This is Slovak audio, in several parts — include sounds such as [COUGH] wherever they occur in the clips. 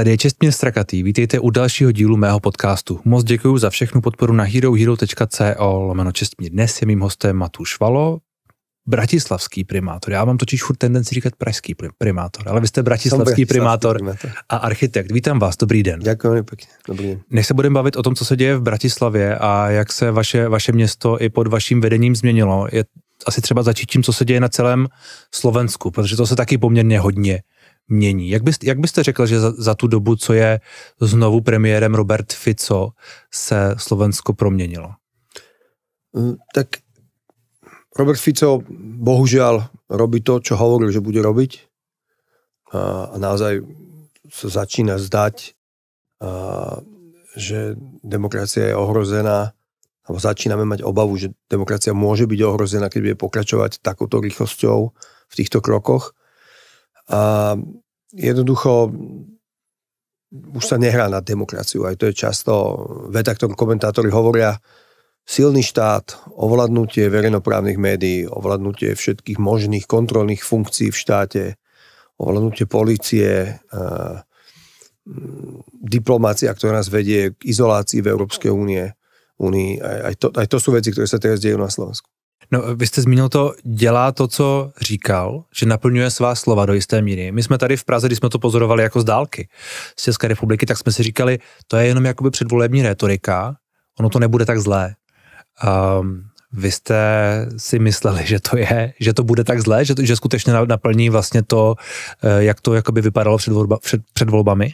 Tady je čestně Strakatý, vítejte u dalšího dílu mého podcastu. Moc děkuji za všechnu podporu na herohero.co lomeno Čestmír. Dnes je mým hostem Matúš Valo, bratislavský primátor. Já mám totiž furt tendenci říkat pražský primátor, ale vy jste bratislavský, primátor, primátor a architekt. Vítám vás, dobrý den. Děkuji dobrý den. Než se budeme bavit o tom, co se děje v Bratislavě a jak se vaše, vaše město i pod vaším vedením změnilo, je asi třeba začít tím, co se děje na celém Slovensku, protože to se taky poměrně hodně mění. Jak, byste, jak byste řekl, že za, za tu dobu, co je znovu premiérem Robert Fico, se Slovensko proměnilo? Hm, tak Robert Fico bohužel robí to, čo hovoril, že bude robiť a, a naozaj sa začína zdať, a, že demokracia je ohrozená alebo začíname mať obavu, že demokracia môže byť ohrozená, keď bude pokračovať takouto rýchlosťou v týchto krokoch a jednoducho už sa nehrá na demokraciu. Aj to je často veta, ktorú komentátori hovoria. Silný štát, ovládnutie verejnoprávnych médií, ovládnutie všetkých možných kontrolných funkcií v štáte, ovládnutie policie, diplomácia, ktorá nás vedie k izolácii v Európskej únie. Únii. Aj, aj, to, aj to sú veci, ktoré sa teraz dejú na Slovensku. No, vy jste zmínil to, dělá to, co říkal, že naplňuje svá slova do jisté míry. My jsme tady v Praze, když jsme to pozorovali jako z dálky z České republiky, tak jsme si říkali, to je jenom jakoby předvolební retorika, ono to nebude tak zlé. Um, vy jste si mysleli, že to je, že to bude tak zlé, že, to, že skutečně naplní vlastně to, eh, jak to jakoby vypadalo před, volba, před, před volbami?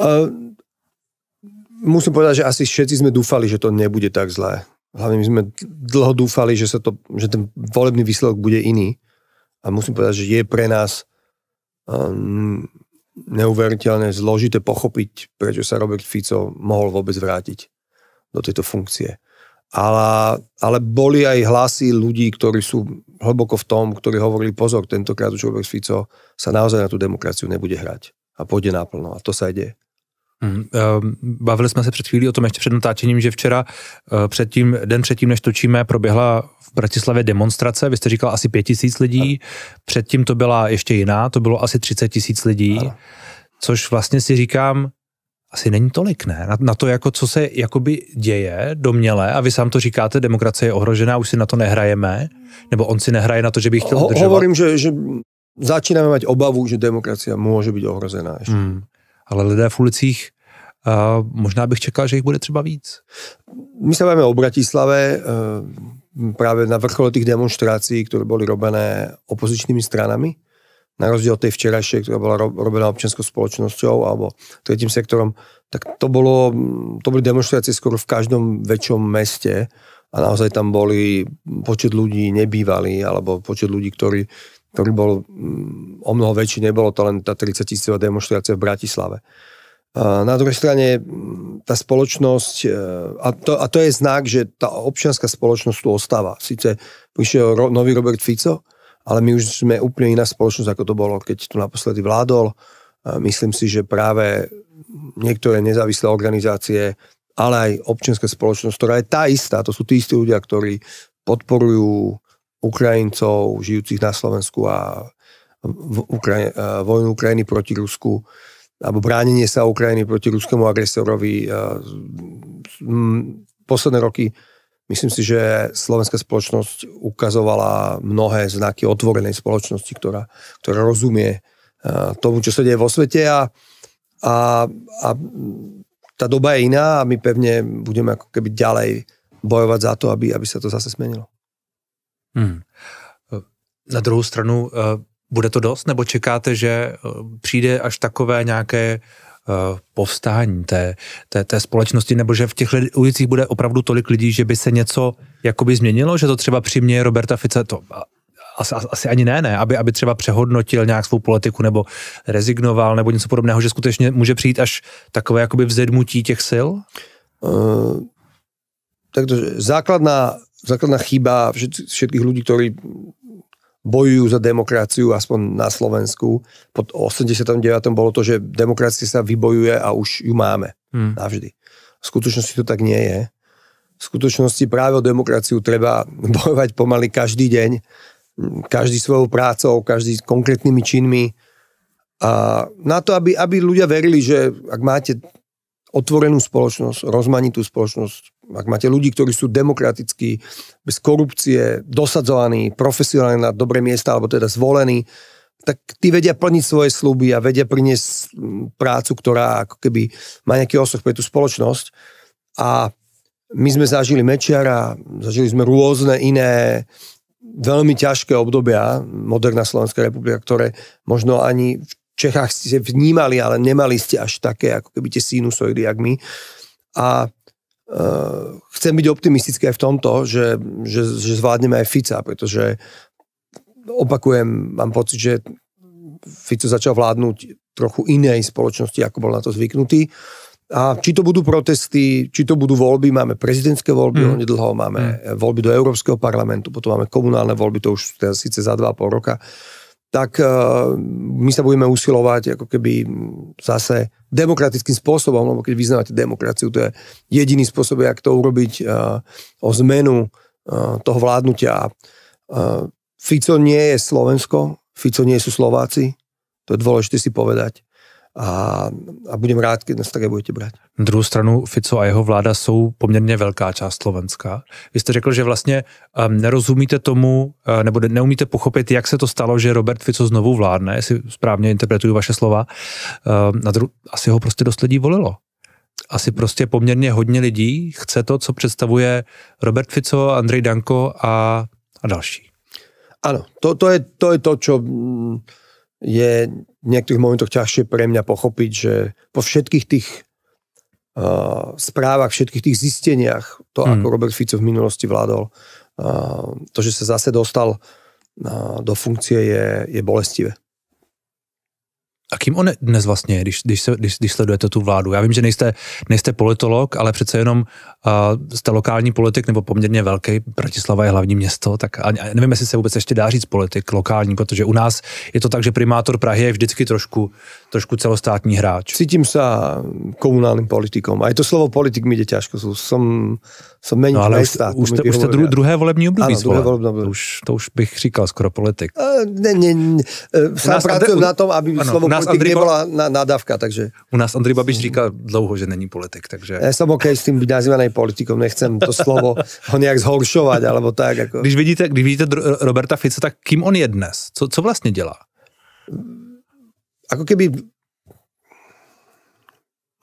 Uh, musím povedať, že asi všetci sme dúfali, že to nebude tak zlé hlavne my sme dlho dúfali, že, sa to, že ten volebný výsledok bude iný. A musím povedať, že je pre nás um, neuveriteľne zložité pochopiť, prečo sa Robert Fico mohol vôbec vrátiť do tejto funkcie. Ale, ale boli aj hlasy ľudí, ktorí sú hlboko v tom, ktorí hovorili, pozor, tentokrát už Robert Fico sa naozaj na tú demokraciu nebude hrať a pôjde naplno. A to sa aj deje. Mhm. Ehm, bavili jsme se před chvílí o tom ještě před natáčením, že včera eh, předtím, den předtím, než točíme, proběhla v Bratislavě demonstrace. Vy jste říkal asi pět tisíc lidí. Ano. Předtím to byla ještě jiná, to bylo asi 30 tisíc lidí. Ano. Což vlastně si říkám, asi není tolik, ne? Na, na to, jako co se jakoby děje doměle, a vy sám to říkáte, demokracie je ohrožená, už si na to nehrajeme, nebo on si nehraje na to, že by chtěl ho, udržovat. Hovorím, že, že začíname mať obavu, že demokracia môže byť ohrozená. Ešte. Mm ale lidé v ulicích a možná bych čekal, že jich bude třeba víc. My sa bavíme o Bratislave, eh, práve na vrchole tých demonstrácií, ktoré boli robené opozičnými stranami, na rozdiel od tej včerajšej, ktorá bola robená občianskou spoločnosťou alebo tretím sektorom, tak to, bolo, to boli demonstrácie skoro v každom väčšom meste a naozaj tam boli počet ľudí nebývalý alebo počet ľudí, ktorí ktorý bol o mnoho väčší, nebolo to len tá 30 tisícová demonstrácia v Bratislave. Na druhej strane tá spoločnosť, e, a to, a to je znak, že tá občianská spoločnosť tu ostáva. Sice prišiel ro, nový Robert Fico, ale my už sme úplne iná spoločnosť, ako to bolo, keď tu naposledy vládol. Myslím si, že práve niektoré nezávislé organizácie, ale aj občianská spoločnosť, ktorá je tá istá, to sú tí istí ľudia, ktorí podporujú Ukrajincov žijúcich na Slovensku a e, vojnu Ukrajiny proti Rusku alebo bránenie sa Ukrajiny proti ruskému agresorovi. E, posledné roky myslím si, že slovenská spoločnosť ukazovala mnohé znaky otvorenej spoločnosti, ktorá, ktorá rozumie e, tomu, čo sa deje vo svete a, a, a tá doba je iná a my pevne budeme ako keby ďalej bojovať za to, aby, aby sa to zase zmenilo. Hmm. Na druhou stranu, eh, bude to dost, nebo čekáte, že eh, přijde až takové nějaké eh, povstání té, té, té společnosti, nebo že v těch ulicích bude opravdu tolik lidí, že by se něco jakoby změnilo, že to třeba přiměje Roberta Fice, to asi, asi ani ne, ne, aby, aby třeba přehodnotil nějak svou politiku nebo rezignoval nebo něco podobného, že skutečně může přijít až takové jakoby vzedmutí těch sil? Uh, to, základná základná chyba všetkých ľudí, ktorí bojujú za demokraciu, aspoň na Slovensku. Po 89. bolo to, že demokracia sa vybojuje a už ju máme. Hmm. Navždy. V skutočnosti to tak nie je. V skutočnosti práve o demokraciu treba [LAUGHS] bojovať pomaly každý deň, každý svojou prácou, každý konkrétnymi činmi. A na to, aby, aby ľudia verili, že ak máte otvorenú spoločnosť, rozmanitú spoločnosť, ak máte ľudí, ktorí sú demokraticky, bez korupcie, dosadzovaní, profesionálne na dobré miesta, alebo teda zvolení, tak tí vedia plniť svoje sluby a vedia priniesť mm, prácu, ktorá ako keby má nejaký osoch pre tú spoločnosť. A my sme zažili Mečiara, zažili sme rôzne iné veľmi ťažké obdobia, moderná Slovenská republika, ktoré možno ani v Čechách ste vnímali, ale nemali ste až také, ako keby tie sinusoidy, jak my. A chcem byť optimistický aj v tomto, že, že, že zvládneme aj Fica, pretože opakujem, mám pocit, že Fico začal vládnuť trochu inej spoločnosti, ako bol na to zvyknutý. A či to budú protesty, či to budú voľby, máme prezidentské voľby, mm. nedlho máme mm. voľby do Európskeho parlamentu, potom máme komunálne voľby, to už teda síce za dva pol roka. Uh, tak e, my sa budeme usilovať ako keby zase demokratickým spôsobom, lebo keď vyznávate demokraciu, to je jediný spôsob, jak to urobiť e, o zmenu e, toho vládnutia. Fico nie je Slovensko, Fico nie sú Slováci, to je dôležité si povedať a, a budem rád, keď nás také budete brať. Na druhou stranu Fico a jeho vláda jsou poměrně velká část Slovenska. Vy jste řekl, že vlastně um, nerozumíte tomu, uh, nebo neumíte pochopit, jak se to stalo, že Robert Fico znovu vládne, jestli správně interpretuju vaše slova. Uh, na dru- asi ho prostě dost lidí volilo. Asi prostě poměrně hodně lidí chce to, co představuje Robert Fico, Andrej Danko a, a další. Ano, to, to, je, to je to, čo... Mm, je v niektorých momentoch ťažšie pre mňa pochopiť, že po všetkých tých uh, správach, všetkých tých zisteniach, to, mm. ako Robert Fico v minulosti vládol, uh, to, že sa zase dostal uh, do funkcie, je, je bolestivé. A kým on dnes vlastně, když, když, se, když, když sledujete tu vládu? Já vím, že nejste, nejste politolog, ale přece jenom uh, jste lokální politik nebo poměrně velký. Bratislava je hlavní město, tak a nevím, jestli se vůbec ještě dá říct politik lokální, protože u nás je to tak, že primátor Prahy je vždycky trošku, trošku celostátní hráč. Cítím se komunálním politikom. A je to slovo politik mi jde těžko. Jsem, jsem méně no, ale už, stát, už, jste, už jste dru, druhé volební období ano, druhé volební období. To, už, to už bych říkal skoro politik. Uh, ne, ne, ne. E, sám pracujem na tom, aby ano, slovo nás Andrej nebola na, nadávka, takže... U nás Andrej Babiš říká dlouho, že není politik, takže... Ja som okay s tým byť nazývaný politikom, nechcem to slovo [LAUGHS] ho nejak zhoršovať, alebo tak. Ako... Když vidíte, když vidíte Roberta Fica, tak kým on je dnes? Co, co vlastne dělá? Ako keby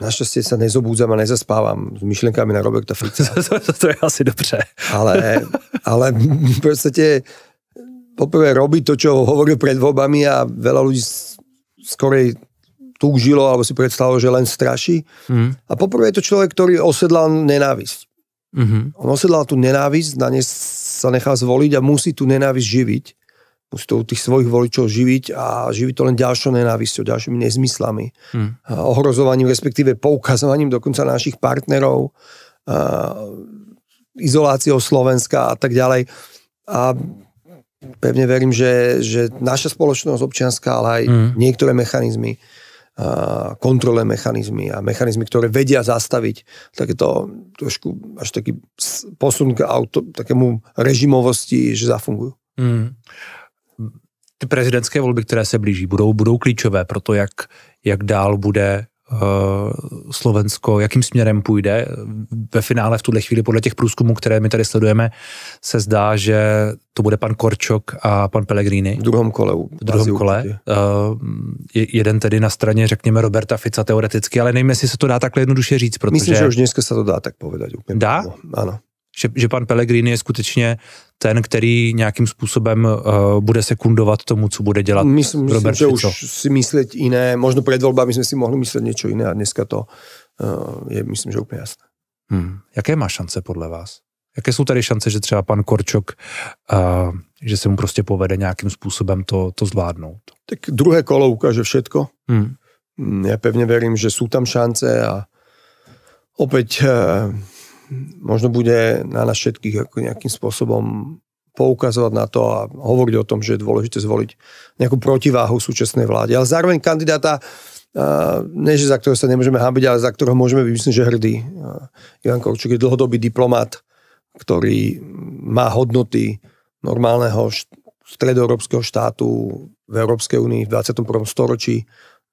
Našťastie sa nezobúdzam a nezaspávam s myšlenkami na Roberta Fica. [LAUGHS] to, to, to je asi dobře. ale, ale v podstate poprvé robí to, čo hovoril pred voľbami a veľa ľudí skorej túžilo alebo si predstavilo, že len straší. Mm. A poprvé je to človek, ktorý osedlal nenávisť. Mm-hmm. On osedlal tú nenávisť, na ne sa nechá zvoliť a musí tú nenávisť živiť. Musí to u tých svojich voličov živiť a živiť to len ďalšou nenávisťou, ďalšími nezmyslami. Mm. A ohrozovaním, respektíve poukazovaním dokonca našich partnerov, a izoláciou Slovenska a tak ďalej. A pevne verím, že, že naša spoločnosť občianská, ale aj mm. niektoré mechanizmy, kontrolné mechanizmy a mechanizmy, ktoré vedia zastaviť takéto trošku až taký posun k auto, takému režimovosti, že zafungujú. Mm. Ty prezidentské volby, které se blíží, budou, budou klíčové pro to, jak, jak dál bude Eh, Slovensko, jakým směrem půjde. Ve finále v tuhle chvíli podle těch průzkumů, které my tady sledujeme, se zdá, že to bude pan Korčok a pan Pellegrini. V druhém kole. V druhém kole. Uh, jeden tedy na straně, řekněme, Roberta Fica teoreticky, ale nevím, jestli se to dá takhle jednoduše říct, protože... Myslím, že už dneska se to dá tak povedať. Úplně dá? Ano. Že, že pan Pellegrini je skutečně ten, který nějakým způsobem uh, bude sekundovat tomu, co bude dělat myslím, myslím Robert že už si myslet jiné, možno před volbami jsme si mohli myslet něco iné a dneska to uh, je myslím, že úplně jasné. Hmm. Jaké má šance podle vás? Jaké jsou tady šance, že třeba pan Korčok, uh, že se mu prostě povede nějakým způsobem to, to zvládnout? Tak druhé kolo ukáže všetko. Hmm. Mm, Já pevně verím, že jsou tam šance a opět. uh, možno bude na nás všetkých ako nejakým spôsobom poukazovať na to a hovoriť o tom, že je dôležité zvoliť nejakú protiváhu súčasnej vláde. Ale zároveň kandidáta, nie že za ktorého sa nemôžeme hábiť, ale za ktorého môžeme byť, myslím, že hrdý. Ivan Korčuk je dlhodobý diplomat, ktorý má hodnoty normálneho stredoeurópskeho štátu v Európskej únii v 21. storočí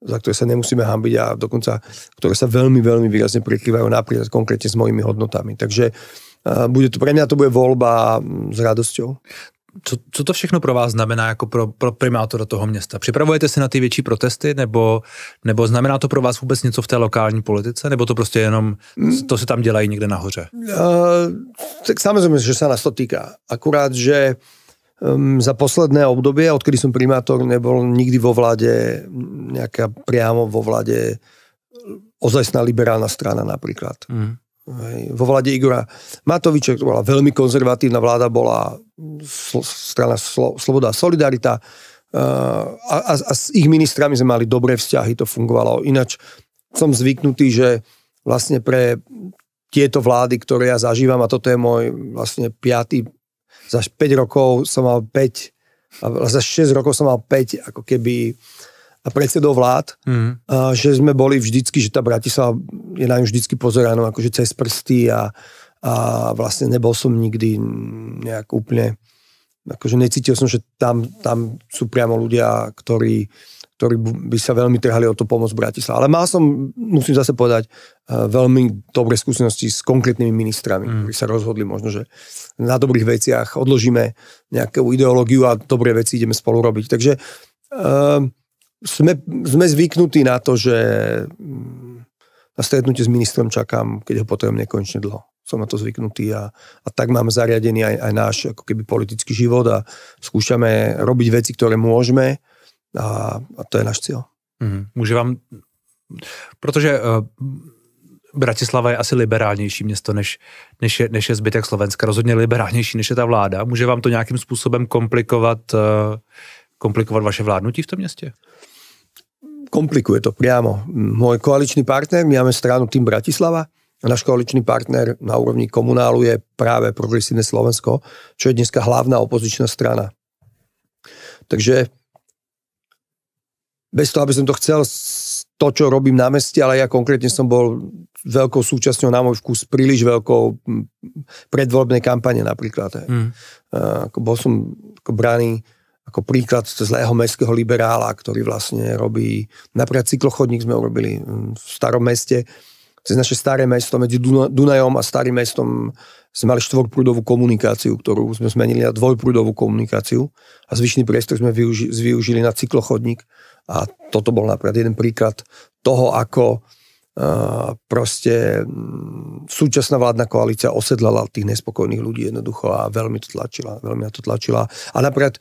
za ktoré sa nemusíme hambiť a dokonca, ktoré sa veľmi, veľmi výrazne prikrývajú napríklad konkrétne s mojimi hodnotami. Takže bude to, pre mňa to bude voľba mm, s radosťou. Co, co to všechno pro vás znamená jako pro, pro primátora toho města? Připravujete se na ty větší protesty, nebo, nebo znamená to pro vás vůbec něco v té lokální politice, nebo to prostě jenom, mm. to se tam dělají někde nahoře? Uh, tak samozřejmě, že se nás to týká. Akurát, že uh, um, za posledné obdobie, odkedy som primátor, nebol nikdy vo vláde nejaká priamo vo vláde ozajstná liberálna strana napríklad. Mm. Hej. Vo vláde Igora Matoviča, to bola veľmi konzervatívna vláda, bola sl- strana Slo- Sloboda a Solidarita uh, a, a, a s ich ministrami sme mali dobré vzťahy, to fungovalo. Ináč som zvyknutý, že vlastne pre tieto vlády, ktoré ja zažívam, a toto je môj vlastne piatý za 5 rokov som mal 5, a za 6 rokov som mal 5 ako keby predsedov vlád, mm. a že sme boli vždycky, že tá Bratislava je na ňu vždycky pozeraná akože cez prsty a, a vlastne nebol som nikdy nejak úplne, akože necítil som, že tam, tam sú priamo ľudia, ktorí ktorí by sa veľmi trhali o tú pomoc Bratislava. Ale mal som, musím zase povedať, eh, veľmi dobré skúsenosti s konkrétnymi ministrami, mm. ktorí sa rozhodli možno, že na dobrých veciach odložíme nejakú ideológiu a dobré veci ideme spolu robiť. Takže uh, sme, sme zvyknutí na to, že mm, na stretnutie s ministrom čakám, keď ho potrebujem nekonečne dlho som na to zvyknutý a, a tak máme zariadený aj, aj náš ako keby politický život a skúšame robiť veci, ktoré môžeme a, a to je náš cíl. Mm, může vám, protože uh, Bratislava je asi liberálnější město, než, než, je, než je zbytek Slovenska, rozhodně liberálnější, než je ta vláda. Může vám to nějakým způsobem komplikovat, uh, komplikovat vaše vládnutí v tom městě? Komplikuje to priamo. Môj koaličný partner, my máme stranu Tým Bratislava, a náš koaličný partner na úrovni komunálu je práve Progresívne Slovensko, čo je dneska hlavná opozičná strana. Takže bez toho, aby som to chcel, to, čo robím na meste, ale ja konkrétne som bol veľkou súčasťou na môj vkus príliš veľkou predvoľbnej kampane napríklad. Mm. Ako bol som ako braný ako príklad zlého mestského liberála, ktorý vlastne robí, napríklad cyklochodník sme urobili v starom meste, cez naše staré mesto medzi Dunajom a starým mestom sme mali štvorprúdovú komunikáciu, ktorú sme zmenili na dvojprúdovú komunikáciu a zvyšný priestor sme využi- využili na cyklochodník a toto bol napríklad jeden príklad toho, ako proste mm, súčasná vládna koalícia osedlala tých nespokojných ľudí jednoducho a veľmi to tlačila, veľmi na to tlačila. A napríklad e,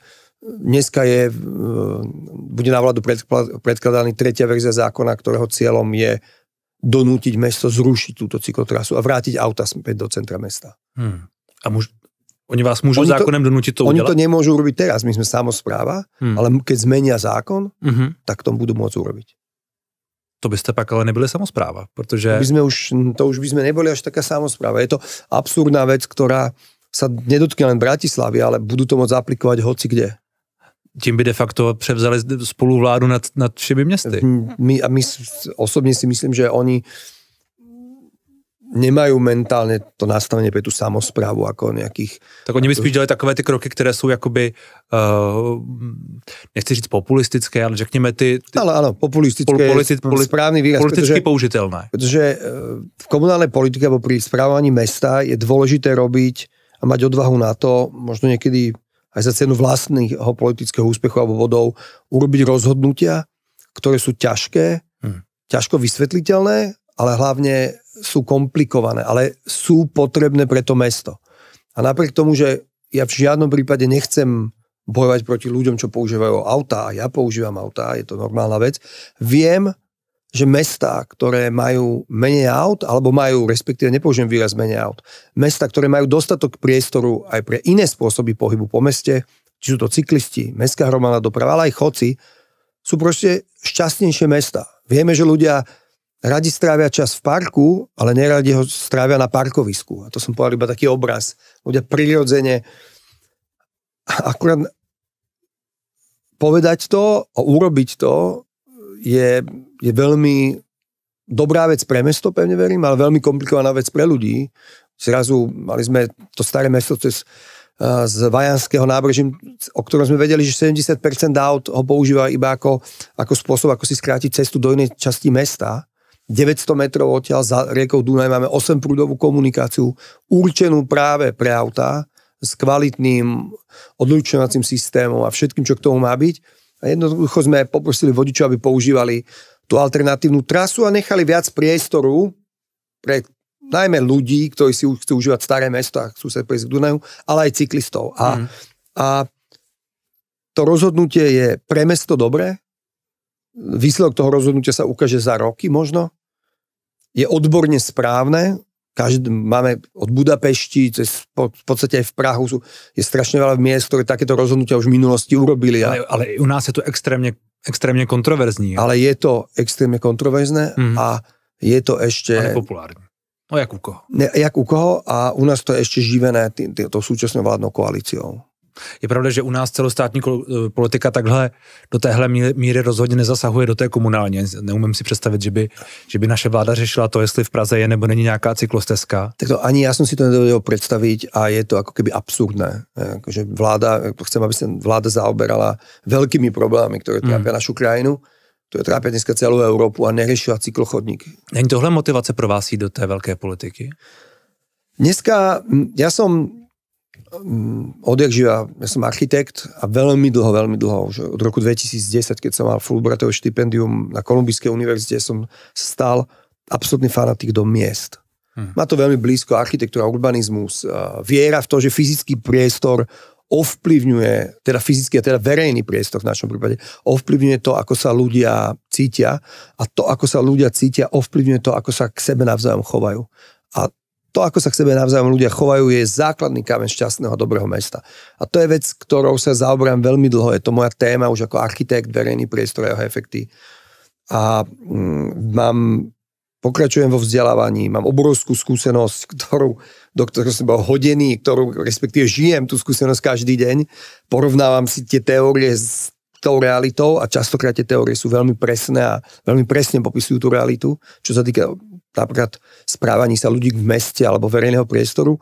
dneska je, e, bude na vládu predkladaný tretia verzia zákona, ktorého cieľom je uh, donútiť mesto zrušiť túto cyklotrasu a vrátiť auta späť do centra mesta. Hmm. A muž, oni vás môžu oni to, zákonem donútiť to Oni udelať? to nemôžu urobiť teraz, my sme samozpráva, hmm. ale keď zmenia zákon, hmm. tak to budú môcť urobiť. To by ste pak ale nebyli samozpráva, protože... To, by sme už, to už by sme neboli až taká samozpráva. Je to absurdná vec, ktorá sa nedotkne len Bratislavy, ale budú to môcť aplikovať hoci kde tím by de facto převzali vládu nad, nad všemi městy. My, a my osobně si myslím, že oni nemajú mentálne to nastavenie pre tú samozprávu ako nejakých... Tak oni by spíš dělali takové ty kroky, které jsou jakoby, uh, nechci říct populistické, ale řekněme ty... ty ale áno, populistické pol, politi, správny výraz. Politicky pretože, použiteľné. Pretože eh, v komunálnej politike alebo pri správaní mesta je dôležité robiť a mať odvahu na to, možno niekedy aj za cenu vlastného politického úspechu alebo bodov urobiť rozhodnutia, ktoré sú ťažké, hmm. ťažko vysvetliteľné, ale hlavne sú komplikované, ale sú potrebné pre to mesto. A napriek tomu, že ja v žiadnom prípade nechcem bojovať proti ľuďom, čo používajú autá, ja používam autá, je to normálna vec, viem, že mesta, ktoré majú menej aut, alebo majú, respektíve nepoužijem výraz menej aut, mesta, ktoré majú dostatok priestoru aj pre iné spôsoby pohybu po meste, či sú to cyklisti, mestská hromadná doprava, ale aj chodci, sú proste šťastnejšie mesta. Vieme, že ľudia radi strávia čas v parku, ale neradi ho strávia na parkovisku. A to som povedal iba taký obraz. Ľudia prirodzene akurát povedať to a urobiť to je, je veľmi dobrá vec pre mesto, pevne verím, ale veľmi komplikovaná vec pre ľudí. Zrazu mali sme to staré mesto cez eh, z Vajanského nábrežím, o ktorom sme vedeli, že 70% aut ho používa iba ako, ako spôsob, ako si skrátiť cestu do inej časti mesta. 900 metrov odtiaľ za riekou Dunaj máme 8 prúdovú komunikáciu, určenú práve pre autá, s kvalitným odlučovacím systémom a všetkým, čo k tomu má byť a jednoducho sme poprosili vodičov, aby používali tú alternatívnu trasu a nechali viac priestoru pre najmä ľudí, ktorí si chcú užívať staré mesto a chcú sa prejsť k Dunaju, ale aj cyklistov. A, mm. a to rozhodnutie je pre mesto dobré, výsledok toho rozhodnutia sa ukáže za roky možno, je odborne správne, každý, máme od Budapešti, cez, po, v podstate aj v Prahu sú, je strašne veľa miest, ktoré takéto rozhodnutia už v minulosti urobili. A... Ale, ale u nás je to extrémne, extrémne kontroverzní. Ale je to extrémne kontroverzné mm-hmm. a je to ešte... Ale populárne. No jak u koho? Ne, jak u koho a u nás to je ešte živené tým, tým, tou súčasnou vládnou koalíciou. Je pravda, že u nás celostátní e, politika takhle do téhle míry rozhodně nezasahuje do té komunální. Neumím si představit, že by, že by naše vláda řešila to, jestli v Praze je nebo není nějaká cyklostezka. Tak to ani já jsem si to nedovedl představit a je to jako keby absurdné. E, že vláda, chcem, aby se vláda zaoberala velkými problémy, které hmm. trápí hmm. našu krajinu to je trápí dneska celou Evropu a neřešila cyklochodníky. Není tohle motivace pro vás jít do té velké politiky? Dneska já som Mm, odjak živa, ja som architekt a veľmi dlho, veľmi dlho, už od roku 2010, keď som mal Fulbrightové štipendium na Kolumbijskej univerzite, som stal absolútny fanatik do miest. Hmm. Má to veľmi blízko architektúra, urbanizmus, eh, viera v to, že fyzický priestor ovplyvňuje, teda fyzický a teda verejný priestor v našom prípade, ovplyvňuje to, ako sa ľudia cítia a to, ako sa ľudia cítia, ovplyvňuje to, ako sa k sebe navzájom chovajú. A to, ako sa k sebe navzájom ľudia chovajú, je základný kameň šťastného dobrého mesta. A to je vec, ktorou sa zaoberám veľmi dlho. Je to moja téma už ako architekt, verejný priestor a jeho efekty. A mm, mám pokračujem vo vzdelávaní, mám obrovskú skúsenosť, ktorú, do ktorého som bol hodený, ktorú respektíve žijem tú skúsenosť každý deň, porovnávam si tie teórie s tou realitou a častokrát tie teórie sú veľmi presné a veľmi presne popisujú tú realitu, čo sa týka napríklad správaní sa ľudí v meste alebo verejného priestoru.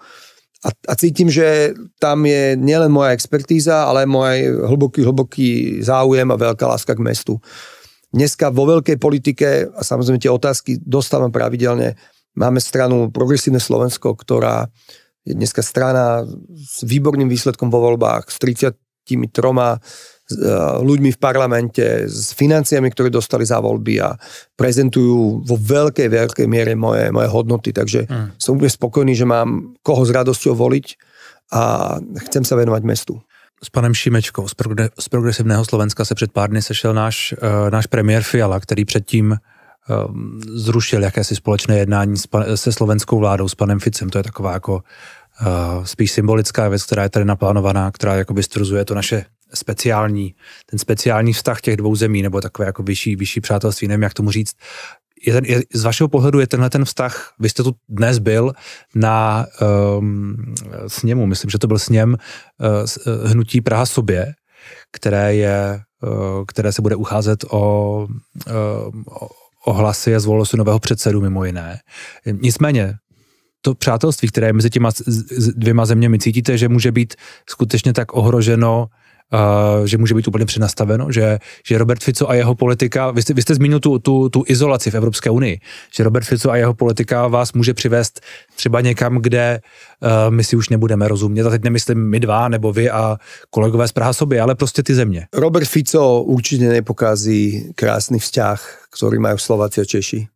A, a cítim, že tam je nielen moja expertíza, ale môj hlboký, hlboký záujem a veľká láska k mestu. Dneska vo veľkej politike, a samozrejme tie otázky dostávam pravidelne, máme stranu Progresívne Slovensko, ktorá je dneska strana s výborným výsledkom vo voľbách, s 33 E, ľuďmi v parlamente, s financiami, ktoré dostali za voľby a prezentujú vo veľkej, veľkej miere moje, moje hodnoty. Takže mm. som úplne spokojný, že mám koho s radosťou voliť a chcem sa venovať mestu. S panem Šimečkou z, Progre- z Progresivného Slovenska se před pár dny sešel náš, uh, náš premiér Fiala, který předtím um, zrušil jakési společné jednání s pan- se slovenskou vládou, s panem Ficem. To je taková jako uh, spíš symbolická věc, která je tady naplánovaná, která jakoby to naše speciální, ten speciální vztah těch dvou zemí, nebo takové jako vyšší, vyšší přátelství, nevím, jak tomu říct. Je ten, je, z vašeho pohledu je tenhle ten vztah, vy jste tu dnes byl na um, sněmu, myslím, že to byl sněm uh, Hnutí Praha sobě, které, je, uh, které se bude ucházet o, uh, o, hlasy a zvolilo si nového předsedu mimo jiné. Nicméně to přátelství, které je mezi těma dvěma zeměmi, cítíte, že může být skutečně tak ohroženo uh, Eh, že může být úplně přenastaveno, že, že Robert Fico a jeho politika, vy jste, vy jste zmínil tu, tu, tu izolaci v Evropské unii, že Robert Fico a jeho politika vás může přivést třeba někam, kde uh, my si už nebudeme rozumět. A teď nemyslím my dva, nebo vy a kolegové z Praha sobě, ale prostě ty země. Robert Fico určitě nepokází krásný vzťah, který mají Slováci a Češi.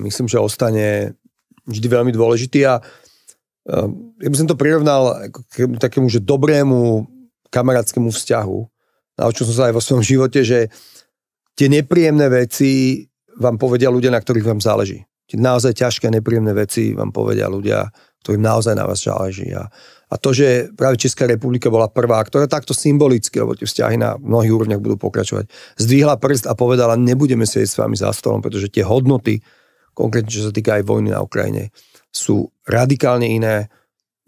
Myslím, že ostane vždy velmi důležitý a ja by som to prirovnal k takému, že dobrému kamarátskému vzťahu. Naučil som sa aj vo svojom živote, že tie nepríjemné veci vám povedia ľudia, na ktorých vám záleží. Tie naozaj ťažké nepríjemné veci vám povedia ľudia, ktorým naozaj na vás záleží. A, a to, že práve Česká republika bola prvá, ktorá takto symbolicky, lebo tie vzťahy na mnohých úrovniach budú pokračovať, zdvihla prst a povedala, nebudeme sedieť s vami za stolom, pretože tie hodnoty, konkrétne čo sa týka aj vojny na Ukrajine, sú radikálne iné.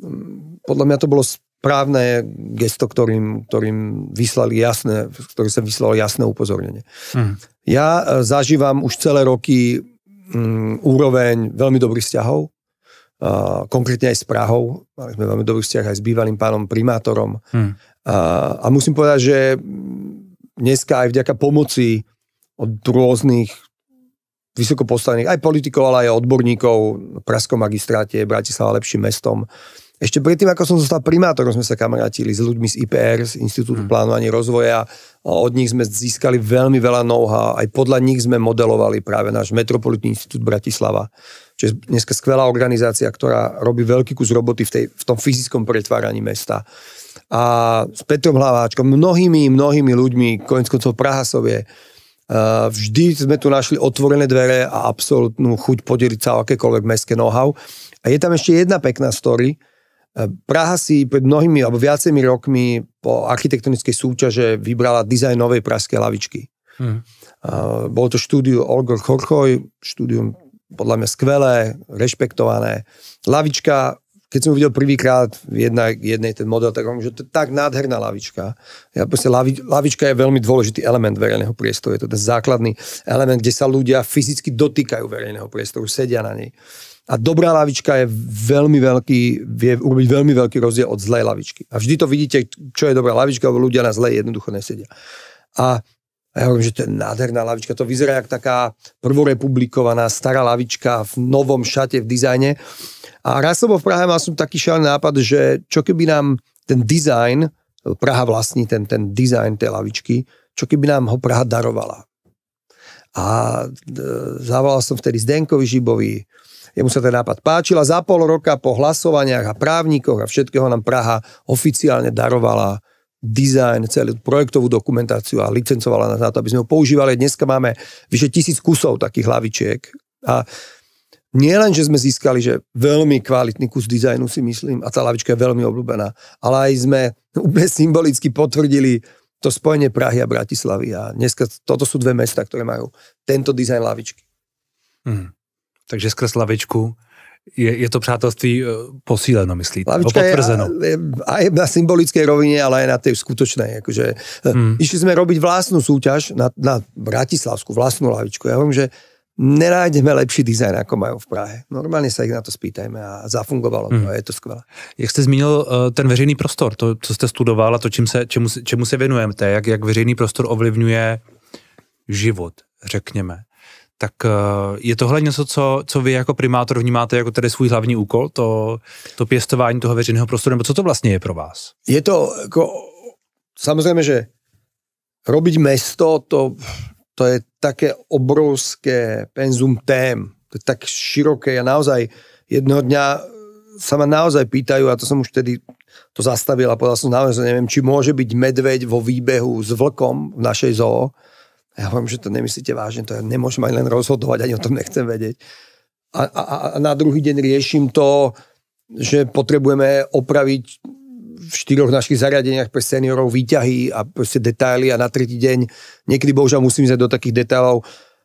Hm, podľa mňa to bolo právne gesto, ktorým, ktorým vyslali jasné, ktorým sa vyslalo jasné upozornenie. Mm. Ja e, zažívam už celé roky um, úroveň veľmi dobrých vzťahov, uh, konkrétne aj s Prahou. Mali sme veľmi dobrý vzťah aj s bývalým pánom primátorom. Mm. Uh, a musím povedať, že dneska aj vďaka pomoci od rôznych vysokopostavených, aj politikov, ale aj odborníkov v Praskom magistráte, Bratislava lepším mestom, uh, ešte predtým, ako som zostal primátorom, sme sa kamarátili s ľuďmi z IPR, z Institútu mm. plánovania rozvoja. A od nich sme získali veľmi veľa know-how. Aj podľa nich sme modelovali práve náš Metropolitný institút Bratislava. Čiže je dneska skvelá organizácia, ktorá robí veľký kus roboty v, tej, v tom fyzickom pretváraní mesta. A s Petrom Hlaváčkom, mnohými, mnohými ľuďmi, konec koncov Prahasovie, vždy sme tu našli otvorené dvere a absolútnu chuť podeliť sa o akékoľvek mestské know-how. A je tam ešte jedna pekná story, Praha si pred mnohými alebo viacerými rokmi po architektonickej súťaže vybrala dizajn novej praskej lavičky. Hmm. bolo to štúdiu Olgor Chorchoj, štúdium podľa mňa skvelé, rešpektované. Lavička, keď som ju videl prvýkrát v jednej, jednej ten model, tak hovorím, že to je tak nádherná lavička. Ja proste, lavi, lavička je veľmi dôležitý element verejného priestoru. Je to ten základný element, kde sa ľudia fyzicky dotýkajú verejného priestoru, sedia na nej. Uh, a dobrá lavička je veľmi veľký, vie urobiť veľmi veľký rozdiel od zlej lavičky. A vždy to vidíte, čo je dobrá lavička, lebo ľudia na zlej jednoducho nesedia. A a ja hovorím, že to je nádherná lavička. To vyzerá jak taká prvorepublikovaná stará lavička v novom šate, v dizajne. A raz som bol v Prahe, mal som taký šialený nápad, že čo keby nám ten dizajn, Praha vlastní ten, ten dizajn tej lavičky, čo keby nám ho Praha darovala. A e, zavolal som vtedy Zdenkovi Žibovi, jemu sa ten nápad páčil a za pol roka po hlasovaniach a právnikoch a všetkého nám Praha oficiálne darovala dizajn, celú projektovú dokumentáciu a licencovala nás na to, aby sme ho používali. Dneska máme vyše tisíc kusov takých hlavičiek. A nie len, že sme získali, že veľmi kvalitný kus dizajnu si myslím, a tá lavička je veľmi obľúbená, ale aj sme úplne symbolicky potvrdili to spojenie Prahy a Bratislavy. A dneska toto sú dve mesta, ktoré majú tento dizajn lavičky. Hmm. Takže skrz lavičku je, je to přátelství eh, posíleno, myslíte? Lavička potvrzeno. Je, aj na symbolickej rovine, ale aj na tej skutočnej. Akože, eh, hmm. Išli sme robiť vlastnú súťaž na, na Bratislavsku, vlastnú lavičku. Ja hovorím, že nenájdeme lepší dizajn, ako majú v Prahe. Normálne sa ich na to spýtajme a zafungovalo to, mm. je to skvelé. Jak jste zmínil eh, ten veřejný prostor, to, co jste studoval a to, čím se, čemu, čemu se věnujete, jak, jak veřejný prostor ovlivňuje život, řekněme tak eh, je tohle něco, co, co vy jako primátor vnímáte jako tedy svůj hlavní úkol, to, to pěstování toho veřejného prostoru, nebo co to vlastně je pro vás? Je to, jako samozřejmě, že robiť mesto, to, to je také obrovské penzum tém, to je tak široké a naozaj jednoho dňa sa ma naozaj pýtajú, a to som už tedy to zastavil a povedal som naozaj, neviem, či môže byť medveď vo výbehu s vlkom v našej zoo, a ja hovorím, že to nemyslíte vážne, to ja nemôžem ani len rozhodovať, ani o tom nechcem vedieť. A, a, a na druhý deň riešim to, že potrebujeme opraviť v štyroch našich zariadeniach pre seniorov výťahy a proste detaily a na tretí deň, niekedy bohužiaľ musím ísť do takých detailov,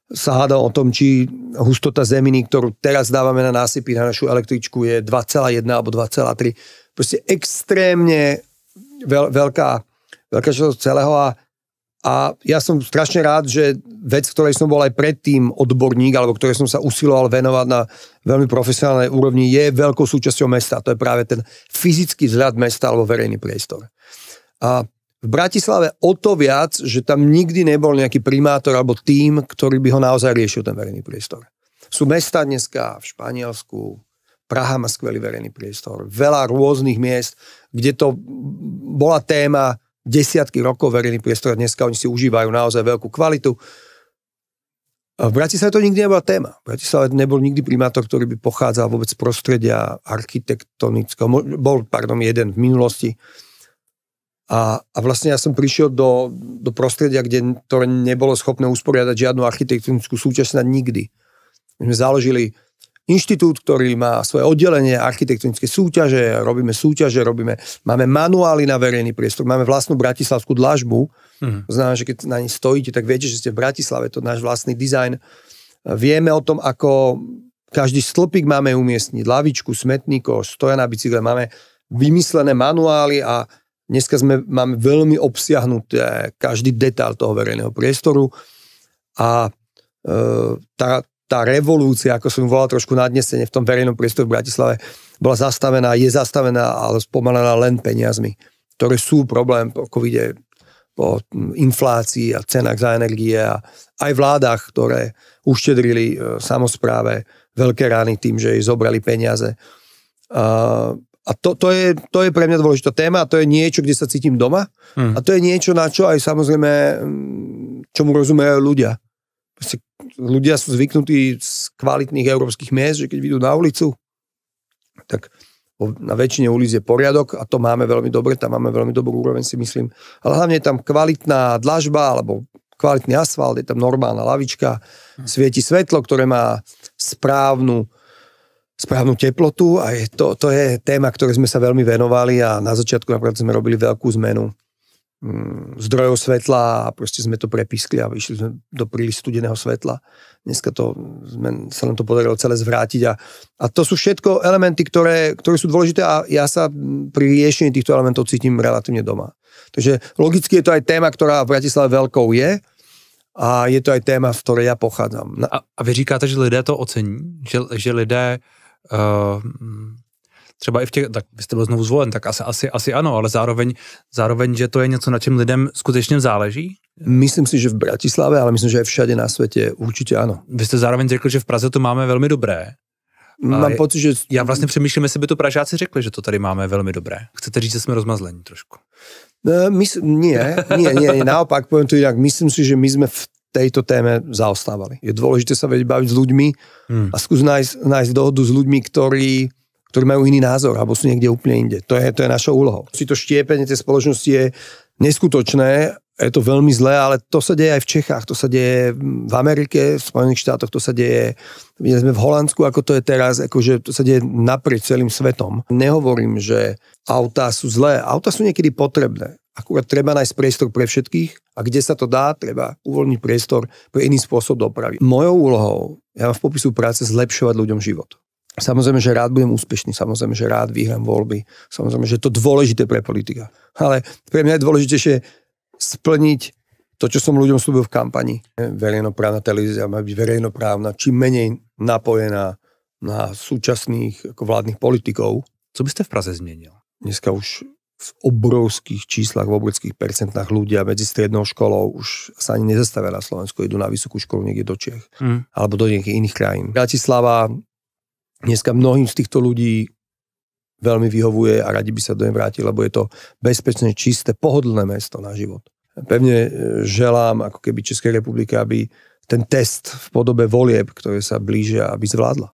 sa hádal o tom, či hustota zeminy, ktorú teraz dávame na násypy na našu električku je 2,1 alebo 2,3. Proste extrémne veľ, veľká, veľká časť celého a a ja som strašne rád, že vec, v ktorej som bol aj predtým odborník, alebo ktorej som sa usiloval venovať na veľmi profesionálnej úrovni, je veľkou súčasťou mesta. To je práve ten fyzický vzhľad mesta alebo verejný priestor. A v Bratislave o to viac, že tam nikdy nebol nejaký primátor alebo tým, ktorý by ho naozaj riešil ten verejný priestor. Sú mesta dneska v Španielsku, Praha má skvelý verejný priestor, veľa rôznych miest, kde to bola téma desiatky rokov verejný priestor a dneska oni si užívajú naozaj veľkú kvalitu. A v Bratislave to nikdy nebola téma. V Bratislave nebol nikdy primátor, ktorý by pochádzal vôbec z prostredia architektonického. Bol, pardon, jeden v minulosti. A, a vlastne ja som prišiel do, do prostredia, kde, ktoré nebolo schopné usporiadať žiadnu architektonickú súčasť na nikdy. My sme založili inštitút, ktorý má svoje oddelenie architektonické súťaže, robíme súťaže, robíme, máme manuály na verejný priestor, máme vlastnú bratislavskú dlažbu, mm. to znamená, že keď na ní stojíte, tak viete, že ste v Bratislave, to je náš vlastný dizajn. Vieme o tom, ako každý stĺpik máme umiestniť, lavičku, smetníko, stoja na bicykle, máme vymyslené manuály a dneska sme, máme veľmi obsiahnuté každý detail toho verejného priestoru a e, tá, tá revolúcia, ako som ju volal trošku nadnesenie v tom verejnom priestore v Bratislave, bola zastavená, je zastavená, ale spomalená len peniazmi, ktoré sú problém po covid po inflácii a cenách za energie a aj vládach, ktoré uštedrili e, samozpráve veľké rány tým, že jej zobrali peniaze. A, a to, to, je, to je pre mňa dôležitá téma a to je niečo, kde sa cítim doma hmm. a to je niečo, na čo aj samozrejme, mm, čomu rozumejú ľudia ľudia sú zvyknutí z kvalitných európskych miest, že keď vidú na ulicu, tak na väčšine ulic je poriadok a to máme veľmi dobre, tam máme veľmi dobrú úroveň si myslím. Ale hlavne je tam kvalitná dlažba alebo kvalitný asfalt, je tam normálna lavička, hm. svieti svetlo, ktoré má správnu, správnu teplotu a je to, to je téma, ktoré sme sa veľmi venovali a na začiatku napríklad sme robili veľkú zmenu Mm, zdrojov svetla a proste sme to prepiskli a vyšli sme do príliš studeného svetla. Dneska to, sme, sa nám to podarilo celé zvrátiť a, a to sú všetko elementy, ktoré, ktoré sú dôležité a ja sa pri riešení týchto elementov cítim relatívne doma. Takže logicky je to aj téma, ktorá v Bratislave veľkou je a je to aj téma, v ktorej ja pochádzam. A, a vy říkáte, že lidé to ocení? Že, že lidé uh, třeba i v těch, tak vy jste byl znovu zvolen, tak asi, asi, asi ano, ale zároveň, zároveň, že to je něco, na čem lidem skutečně záleží? Myslím si, že v Bratislave, ale myslím, že aj všade na světě určitě ano. Vy jste zároveň řekl, že v Praze to máme velmi dobré. Mám pocit, že... Já vlastně přemýšlím, jestli by to Pražáci řekli, že to tady máme velmi dobré. Chcete říct, že jsme rozmazlení trošku? No, mysl... nie, nie, nie, nie, naopak, poviem to inak. Myslím si, že my sme v tejto téme zaostávali. Je dôležité sa vedieť baviť s ľuďmi hmm. a skús nájsť, nájsť dohodu s ľuďmi, ktorí ktorí majú iný názor alebo sú niekde úplne inde. To je, to je naša úloha. Si to štiepenie tej spoločnosti je neskutočné, je to veľmi zlé, ale to sa deje aj v Čechách, to sa deje v Amerike, v Spojených štátoch, to sa deje, videli sme v Holandsku, ako to je teraz, akože to sa deje naprieč celým svetom. Nehovorím, že autá sú zlé, autá sú niekedy potrebné. Akurát treba nájsť priestor pre všetkých a kde sa to dá, treba uvoľniť priestor pre iný spôsob dopravy. Mojou úlohou, ja mám v popisu práce zlepšovať ľuďom život. Samozrejme, že rád budem úspešný, samozrejme, že rád vyhrám voľby, samozrejme, že je to dôležité pre politika. Ale pre mňa je dôležitejšie splniť to, čo som ľuďom slúbil v kampani. Verejnoprávna televízia má byť verejnoprávna, či menej napojená na súčasných ako vládnych politikov. Co by ste v Praze zmenil? Dneska už v obrovských číslach, v obrovských percentách ľudia medzi strednou školou už sa ani nezastavia na Slovensku, idú na vysokú školu niekde do Čech mm. alebo do nejakých iných krajín. Bratislava Dneska mnohým z týchto ľudí veľmi vyhovuje a radi by sa do nej vrátil, lebo je to bezpečné, čisté, pohodlné mesto na život. Pevne e, želám ako keby Českej republike, aby ten test v podobe volieb, ktoré sa blížia, aby zvládla.